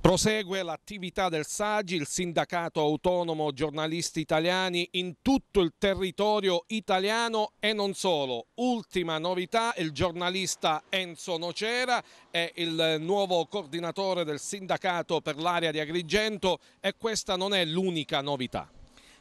Prosegue l'attività del Sagi, il sindacato autonomo giornalisti italiani in tutto il territorio italiano e non solo. Ultima novità, il giornalista Enzo Nocera è il nuovo coordinatore del sindacato per l'area di Agrigento e questa non è l'unica novità.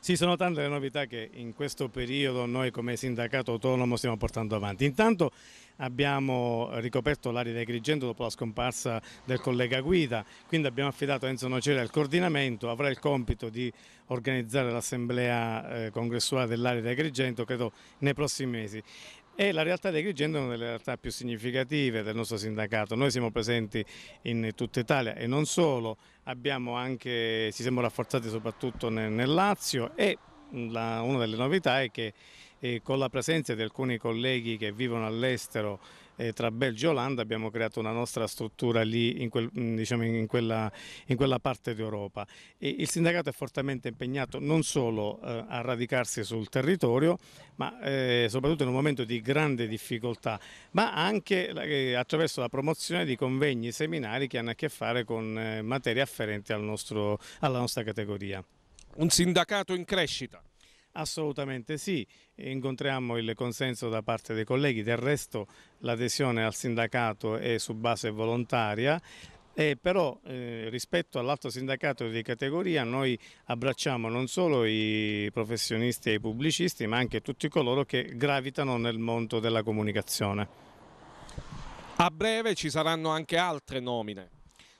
Sì, sono tante le novità che in questo periodo noi come sindacato autonomo stiamo portando avanti. Intanto abbiamo ricoperto l'area di Agrigento dopo la scomparsa del collega Guida, quindi abbiamo affidato Enzo Nocera il coordinamento, avrà il compito di organizzare l'assemblea eh, congressuale dell'area di Agrigento credo nei prossimi mesi e la realtà di Agrigento è una delle realtà più significative del nostro sindacato. Noi siamo presenti in tutta Italia e non solo, anche, ci siamo rafforzati soprattutto nel, nel Lazio e la, una delle novità è che eh, con la presenza di alcuni colleghi che vivono all'estero eh, tra Belgio e Olanda abbiamo creato una nostra struttura lì in, quel, mm, diciamo in, quella, in quella, parte d'Europa. il sindacato è fortemente impegnato non solo eh, a radicarsi sul territorio ma eh, soprattutto in un momento di grande difficoltà ma anche eh, attraverso la promozione di convegni e seminari che hanno a che fare con eh, materie afferenti al nostro, alla nostra categoria. Un sindacato in crescita. Assolutamente sì, incontriamo il consenso da parte dei colleghi, del resto l'adesione al sindacato è su base volontaria, e eh, però eh, rispetto all'alto sindacato di categoria noi abbracciamo non solo i professionisti e i pubblicisti ma anche tutti coloro che gravitano nel mondo della comunicazione. A breve ci saranno anche altre nomine.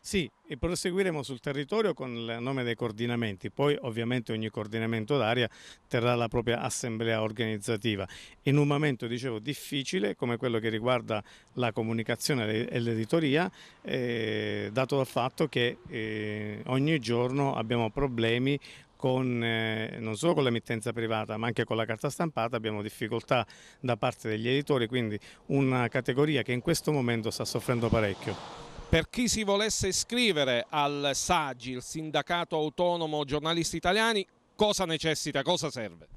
Sì, e proseguiremo sul territorio con il nome dei coordinamenti, poi ovviamente ogni coordinamento d'area terrà la propria assemblea organizzativa. In un momento, dicevo, difficile come quello che riguarda la comunicazione e l'editoria, eh, dato dal fatto che eh, ogni giorno abbiamo problemi con, eh, non solo con l'emittenza privata ma anche con la carta stampata abbiamo difficoltà da parte degli editori, quindi una categoria che in questo momento sta soffrendo parecchio. Per chi si volesse iscrivere al SAGI, il Sindacato Autonomo Giornalisti Italiani, cosa necessita, cosa serve?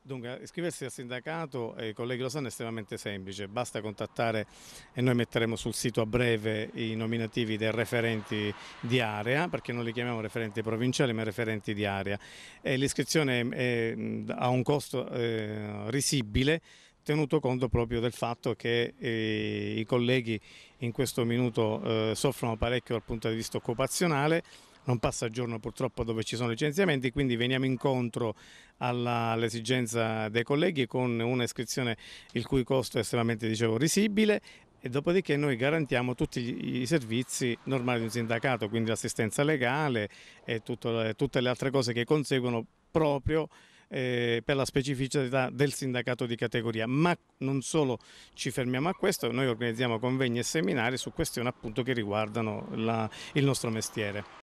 Dunque, iscriversi al sindacato, eh, i colleghi lo sanno, è estremamente semplice, basta contattare e noi metteremo sul sito a breve i nominativi dei referenti di area, perché non li chiamiamo referenti provinciali ma referenti di area. l'iscrizione ha un costo eh, risibile, tenuto conto proprio del fatto che eh, i colleghi in questo minuto eh, soffrono parecchio dal punto di vista occupazionale, non passa giorno purtroppo dove ci sono licenziamenti, quindi veniamo incontro all'esigenza all dei colleghi con un'iscrizione il cui costo è estremamente dicevo, risibile e dopodiché noi garantiamo tutti i servizi normali di un sindacato, quindi l'assistenza legale e tutto, tutte le altre cose che conseguono proprio eh, per la specificità del sindacato di categoria, ma non solo ci fermiamo a questo, noi organizziamo convegni e seminari su questioni appunto che riguardano la, il nostro mestiere.